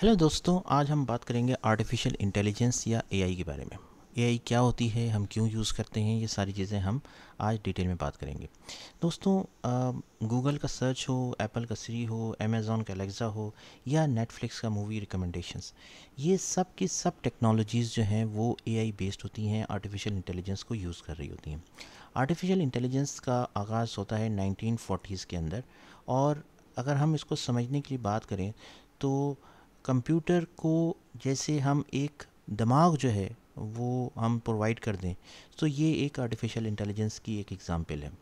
hello दोस्तों आज हम बात करेंगे आर्टिफिशियल इंटेलिजेंस या एआई के बारे में एआई क्या होती है हम क्यों यूज़ करते हैं ये सारी चीज़ें हम आज डिटेल में बात करेंगे दोस्तों गूगल का सर्च हो एप्पल का सीरी हो अमेज़ॉन का एलेक्सा हो या नेटफ्लिक्स का मूवी रिकमेंडेशंस ये सब की सब टेक्नोलॉजीज़ जो हैं वो एआई बेस्ड होती हैं आर्टिफिशियल इंटेलिजेंस को यूज़ कर रही होती हैं आर्टिफिशियल इंटेलिजेंस का आगाज़ होता है नाइनटीन के अंदर और अगर हम इसको समझने की बात करें तो कंप्यूटर को जैसे हम एक दिमाग जो है वो हम प्रोवाइड कर दें तो ये एक आर्टिफिशियल इंटेलिजेंस की एक एग्ज़ाम्पल है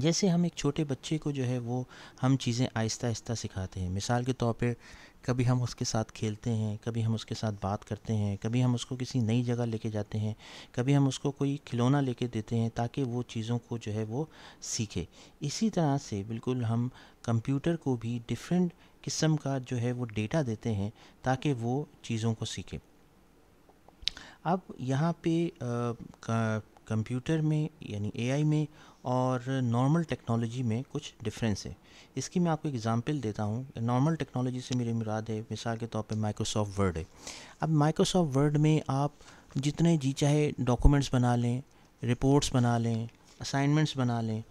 जैसे हम एक छोटे बच्चे को जो है वो हम चीज़ें आहिस्ता आहिस्ता सिखाते हैं मिसाल के तौर पर कभी हम उसके साथ खेलते हैं कभी हम उसके साथ बात करते हैं कभी हम उसको किसी नई जगह लेके जाते हैं कभी हम उसको कोई खिलौना लेके देते हैं ताकि वो चीज़ों को जो है वो सीखे इसी तरह से बिल्कुल हम कंप्यूटर को भी डिफरेंट किस्म का जो है वो डेटा देते हैं ताकि वो चीज़ों को सीखे अब यहाँ पे कंप्यूटर में यानी एआई में और नॉर्मल टेक्नोलॉजी में कुछ डिफरेंस है इसकी मैं आपको एग्जांपल देता हूँ नॉर्मल टेक्नोलॉजी से मेरी मुराद है मिसाल के तौर पे माइक्रोसॉफ्ट वर्ड है अब माइक्रोसॉफ्ट वर्ड में आप जितने जी चाहे डॉक्यूमेंट्स बना लें रिपोर्ट्स बना लें असाइनमेंट्स बना लें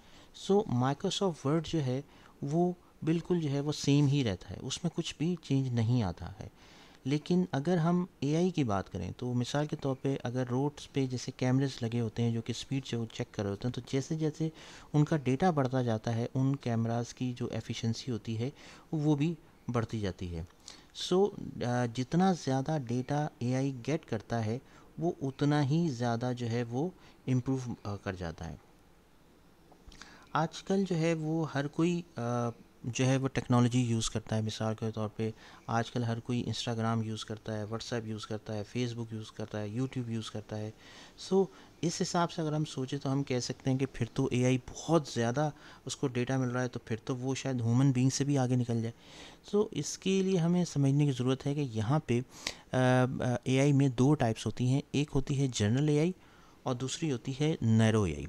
सो माइक्रोसॉफ्ट वर्ड जो है वो बिल्कुल जो है वो सेम ही रहता है उसमें कुछ भी चेंज नहीं आता है लेकिन अगर हम एआई की बात करें तो मिसाल के तौर पे अगर रोड्स पे जैसे कैमरेज लगे होते हैं जो कि स्पीड वो चेक कर रहे होते हैं तो जैसे जैसे उनका डेटा बढ़ता जाता है उन कैमराज की जो एफिशिएंसी होती है वो भी बढ़ती जाती है सो so, जितना ज़्यादा डेटा एआई गेट करता है वो उतना ही ज़्यादा जो है वो इम्प्रूव कर जाता है आजकल जो है वो हर कोई जो है वो टेक्नोलॉजी यूज़ करता है मिसाल के तौर पे आजकल हर कोई इंस्टाग्राम यूज़ करता है व्हाट्सएप यूज़ करता है फेसबुक यूज़ करता है यूट्यूब यूज़ करता है सो so, इस हिसाब से अगर हम सोचें तो हम कह सकते हैं कि फिर तो एआई बहुत ज़्यादा उसको डेटा मिल रहा है तो फिर तो वो शायद ह्यूमन बींग से भी आगे निकल जाए सो so, इसके लिए हमें समझने की ज़रूरत है कि यहाँ पे ए में दो टाइप्स होती हैं एक होती है जनरल ए और दूसरी होती है नैरो ए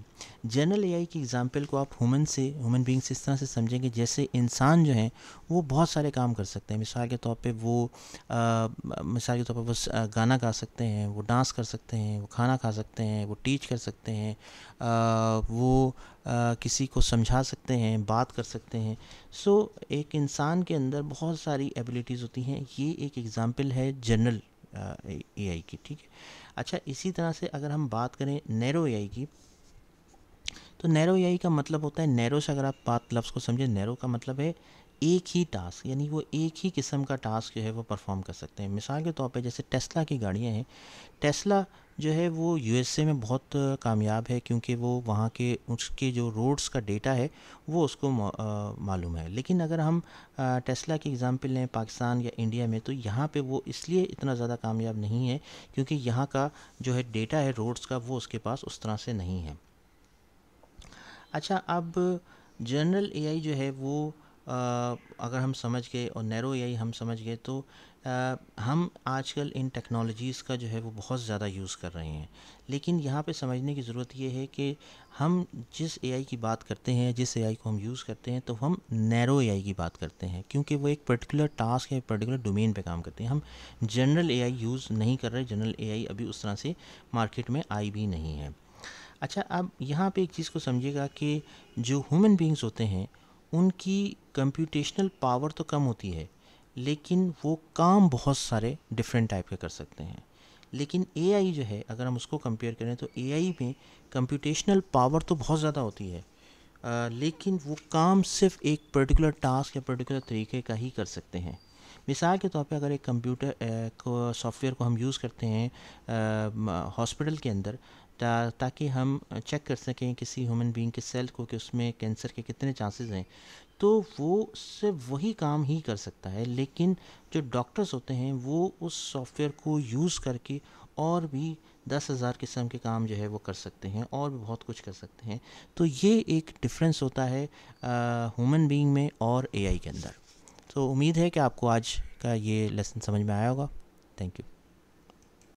जनरल ए की एग्ज़ाम्पल को आप ह्यूमन से ह्यूमन बींग से इस तरह से समझेंगे जैसे इंसान जो हैं वो बहुत सारे काम कर सकते हैं मिसाल के तौर पे वो आ, मिसाल के तौर पे वो गाना गा सकते हैं वो डांस कर सकते हैं वो खाना खा सकते हैं वो टीच कर सकते हैं आ, वो आ, किसी को समझा सकते हैं बात कर सकते हैं सो एक इंसान के अंदर बहुत सारी एबिलिटीज़ होती हैं ये एक एग्ज़ाम्पल है जनरल ए की ठीक है अच्छा इसी तरह से अगर हम बात करें नैरो एआई की तो नैरो एआई का मतलब होता है नैरो से अगर आप बात लफ्ज़ को समझें नैरो का मतलब है एक ही टास्क यानी वो एक ही किस्म का टास्क जो है वो परफॉर्म कर सकते हैं मिसाल के तौर पे जैसे टेस्ला की गाड़ियाँ हैं टेस्ला जो है वो यूएसए में बहुत कामयाब है क्योंकि वो वहाँ के उसके जो रोड्स का डेटा है वो उसको मालूम है लेकिन अगर हम टेस्ला की एग्ज़ाम्पल लें पाकिस्तान या इंडिया में तो यहाँ पे वो इसलिए इतना ज़्यादा कामयाब नहीं है क्योंकि यहाँ का जो है डेटा है रोड्स का वो उसके पास उस तरह से नहीं है अच्छा अब जनरल ए जो है वो अगर हम समझ गए और नैरो ए हम समझ गए तो आ, हम आजकल इन टेक्नोलॉजीज़ का जो है वो बहुत ज़्यादा यूज़ कर रहे हैं लेकिन यहाँ पे समझने की ज़रूरत ये है कि हम जिस एआई की बात करते हैं जिस एआई को हम यूज़ करते हैं तो हम नैरो एआई की बात करते हैं क्योंकि वो एक पर्टिकुलर टास्क या पर्टिकुलर डोमेन पे काम करते हैं हम जनरल एआई यूज़ नहीं कर रहे जनरल एआई अभी उस तरह से मार्केट में आई भी नहीं है अच्छा अब यहाँ पर एक चीज़ को समझिएगा कि जो ह्यूमन बींग्स होते हैं उनकी कंप्यूटेशनल पावर तो कम होती है लेकिन वो काम बहुत सारे डिफरेंट टाइप के कर सकते हैं लेकिन ए जो है अगर हम उसको कंपेयर करें तो ए में कंप्यूटेशनल पावर तो बहुत ज़्यादा होती है आ, लेकिन वो काम सिर्फ एक पर्टिकुलर टास्क या पर्टिकुलर तरीके का ही कर सकते हैं मिसाल के तौर पे अगर एक कंप्यूटर को सॉफ्टवेयर को हम यूज़ करते हैं हॉस्पिटल के अंदर ताकि हम चेक कर सकें किसी ह्यूमन बीइंग के सेल को कि उसमें कैंसर के कितने चांसेस हैं तो वो सिर्फ वही काम ही कर सकता है लेकिन जो डॉक्टर्स होते हैं वो उस सॉफ्टवेयर को यूज़ करके और भी दस हज़ार किस्म के काम जो है वो कर सकते हैं और भी बहुत कुछ कर सकते हैं तो ये एक डिफरेंस होता है ह्यूमन बीइंग में और एआई के अंदर तो उम्मीद है कि आपको आज का ये लेसन समझ में आया होगा थैंक यू